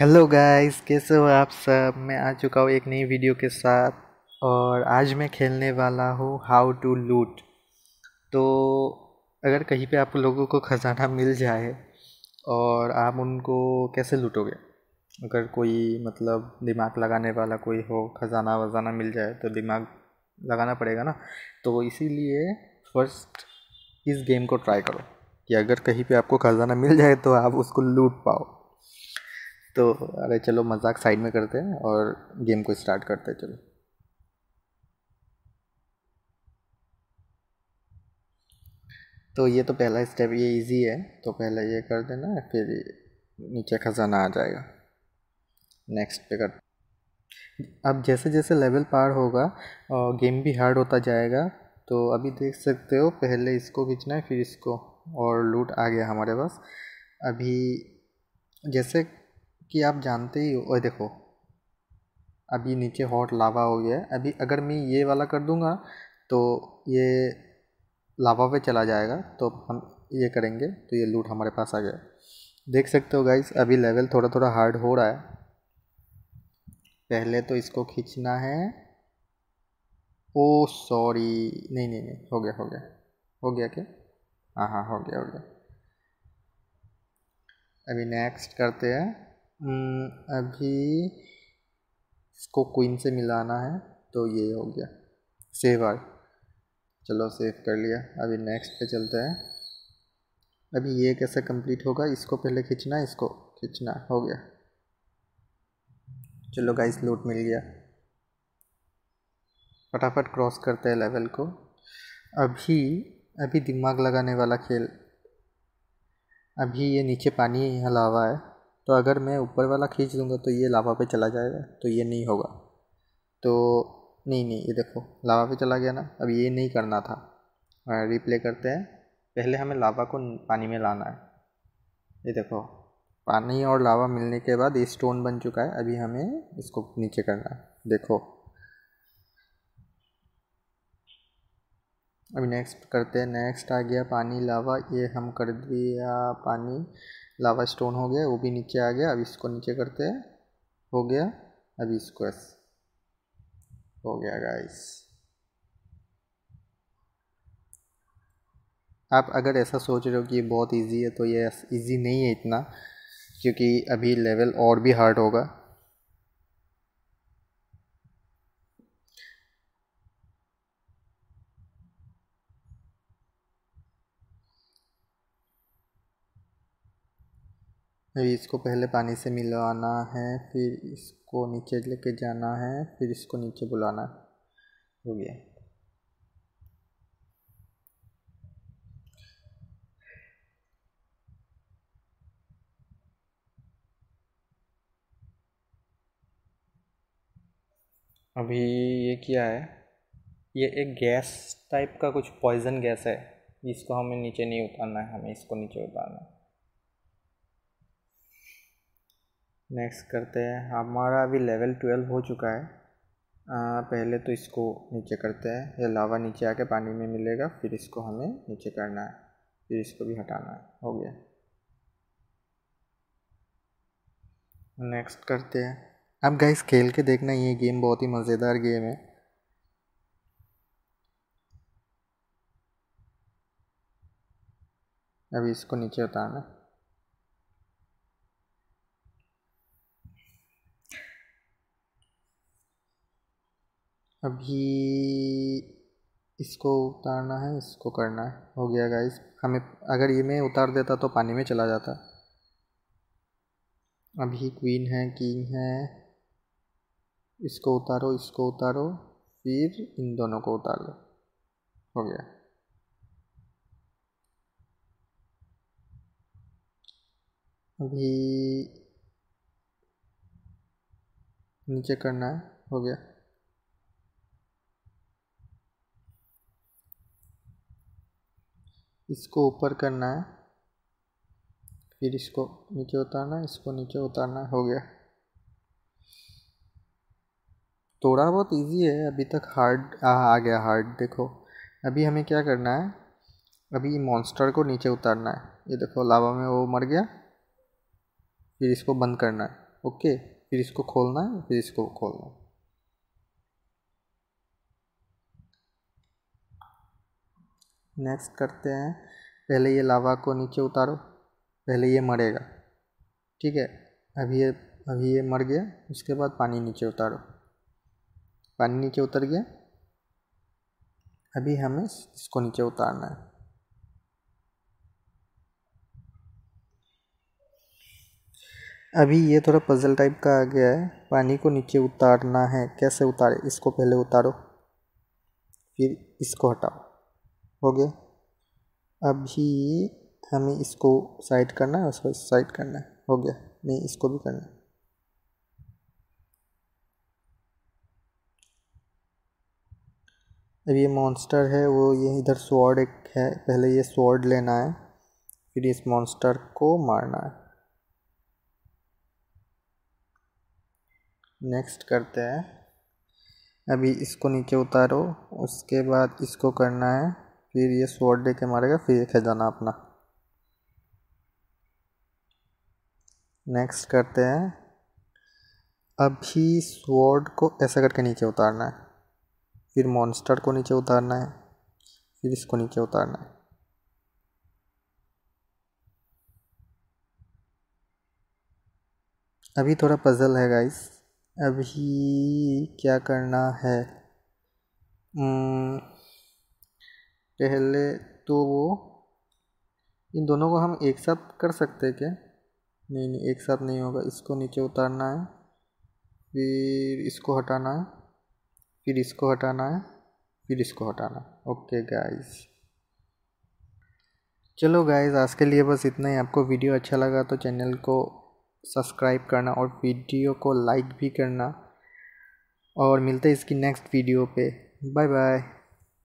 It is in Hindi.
हेलो गाइस कैसे हो आप सब मैं आ चुका हूँ एक नई वीडियो के साथ और आज मैं खेलने वाला हूँ हाउ टू लूट तो अगर कहीं पे आप लोगों को ख़जाना मिल जाए और आप उनको कैसे लूटोगे अगर कोई मतलब दिमाग लगाने वाला कोई हो ख़जाना वजाना मिल जाए तो दिमाग लगाना पड़ेगा ना तो इसीलिए फर्स्ट इस गेम को ट्राई करो कि अगर कहीं पे आपको ख़जाना मिल जाए तो आप उसको लूट पाओ तो अरे चलो मजाक साइड में करते हैं और गेम को स्टार्ट करते हैं चलो तो ये तो पहला स्टेप ये इजी है तो पहले ये कर देना फिर नीचे खजाना आ जाएगा नेक्स्ट पे कर अब जैसे जैसे लेवल पार होगा और गेम भी हार्ड होता जाएगा तो अभी देख सकते हो पहले इसको खींचना है फिर इसको और लूट आ गया हमारे पास अभी जैसे कि आप जानते ही हो और देखो अभी नीचे हॉट लावा हो गया है अभी अगर मैं ये वाला कर दूंगा तो ये लावा पे चला जाएगा तो हम ये करेंगे तो ये लूट हमारे पास आ गया देख सकते हो गाइस अभी लेवल थोड़ा थोड़ा हार्ड हो रहा है पहले तो इसको खींचना है ओ सॉरी नहीं नहीं नहीं हो गया हो गया हो गया क्या हाँ हाँ हो गया हो गया अभी नेक्स्ट करते हैं हम्म, अभी इसको क्वीन से मिलाना है तो ये हो गया सेव आर चलो सेव कर लिया अभी नेक्स्ट पे चलते हैं अभी ये कैसे कंप्लीट होगा इसको पहले खींचना इसको खींचना हो गया चलो गाइस लूट मिल गया फटाफट क्रॉस करते हैं लेवल को अभी अभी दिमाग लगाने वाला खेल अभी ये नीचे पानी हलावा है तो अगर मैं ऊपर वाला खींच दूंगा तो ये लावा पे चला जाएगा तो ये नहीं होगा तो नहीं नहीं ये देखो लावा पे चला गया ना अब ये नहीं करना था रिप्ले करते हैं पहले हमें लावा को पानी में लाना है ये देखो पानी और लावा मिलने के बाद ये स्टोन बन चुका है अभी हमें इसको नीचे करना है देखो अभी नेक्स्ट करते हैं नेक्स्ट आ गया पानी लावा ये हम कर दिया पानी लावा स्टोन हो गया वो भी नीचे आ गया अब इसको नीचे करते हैं हो गया अब इसको एस हो गया गाइस आप अगर ऐसा सोच रहे हो कि ये बहुत इजी है तो ये इजी नहीं है इतना क्योंकि अभी लेवल और भी हार्ड होगा इसको पहले पानी से मिलवाना है फिर इसको नीचे लेके जाना है फिर इसको नीचे बुलाना है हो गया अभी ये क्या है ये एक गैस टाइप का कुछ पॉइजन गैस है इसको हमें नीचे नहीं उतारना है हमें इसको नीचे उतारना है नेक्स्ट करते हैं हमारा अभी लेवल ट्वेल्व हो चुका है आ, पहले तो इसको नीचे करते हैं ये लावा नीचे आके पानी में मिलेगा फिर इसको हमें नीचे करना है फिर इसको भी हटाना है हो गया नेक्स्ट करते हैं अब गाइस खेल के देखना ये गेम बहुत ही मज़ेदार गेम है अभी इसको नीचे उतारना अभी इसको उतारना है इसको करना है हो गया गाइस हमें अगर ये मैं उतार देता तो पानी में चला जाता अभी क्वीन है किंग है इसको उतारो इसको उतारो फिर इन दोनों को उतार लो हो गया अभी नीचे करना है हो गया इसको ऊपर करना है फिर इसको नीचे उतारना है इसको नीचे उतारना हो गया थोड़ा बहुत इजी है अभी तक हार्ड आ, आ गया हार्ड देखो अभी हमें क्या करना है अभी मॉन्स्टर को नीचे उतारना है ये देखो लावा में वो मर गया फिर इसको बंद करना है ओके फिर इसको खोलना है फिर इसको खोलना है नेक्स्ट करते हैं पहले ये लावा को नीचे उतारो पहले ये मरेगा ठीक है अभी ये अभी ये मर गया उसके बाद पानी नीचे उतारो पानी नीचे उतर गया अभी हमें इसको नीचे उतारना है अभी ये थोड़ा पजल टाइप का आ गया है पानी को नीचे उतारना है कैसे उतारे इसको पहले उतारो फिर इसको हटाओ हो गया अभी हमें इसको साइड करना है उसको साइड करना है हो गया नहीं इसको भी करना है अब ये मॉन्स्टर है वो ये इधर स्वॉर्ड एक है पहले ये स्वॉर्ड लेना है फिर इस मॉन्स्टर को मारना है नेक्स्ट करते हैं अभी इसको नीचे उतारो उसके बाद इसको करना है फिर ये स्वॉर्ड दे के मारेगा फिर ये खजाना अपना नेक्स्ट करते हैं अभी स्वॉर्ड को ऐसा करके नीचे उतारना है फिर मॉन्स्टर को नीचे उतारना है फिर इसको नीचे उतारना है अभी थोड़ा पजल है गाइस अभी क्या करना है hmm, पहले तो वो इन दोनों को हम एक साथ कर सकते हैं क्या नहीं नहीं एक साथ नहीं होगा इसको नीचे उतारना है फिर इसको हटाना है फिर इसको हटाना है फिर इसको हटाना है ओके गाइस चलो गाइस आज के लिए बस इतना ही आपको वीडियो अच्छा लगा तो चैनल को सब्सक्राइब करना और वीडियो को लाइक भी करना और मिलते हैं इसकी नेक्स्ट वीडियो पे बाय बाय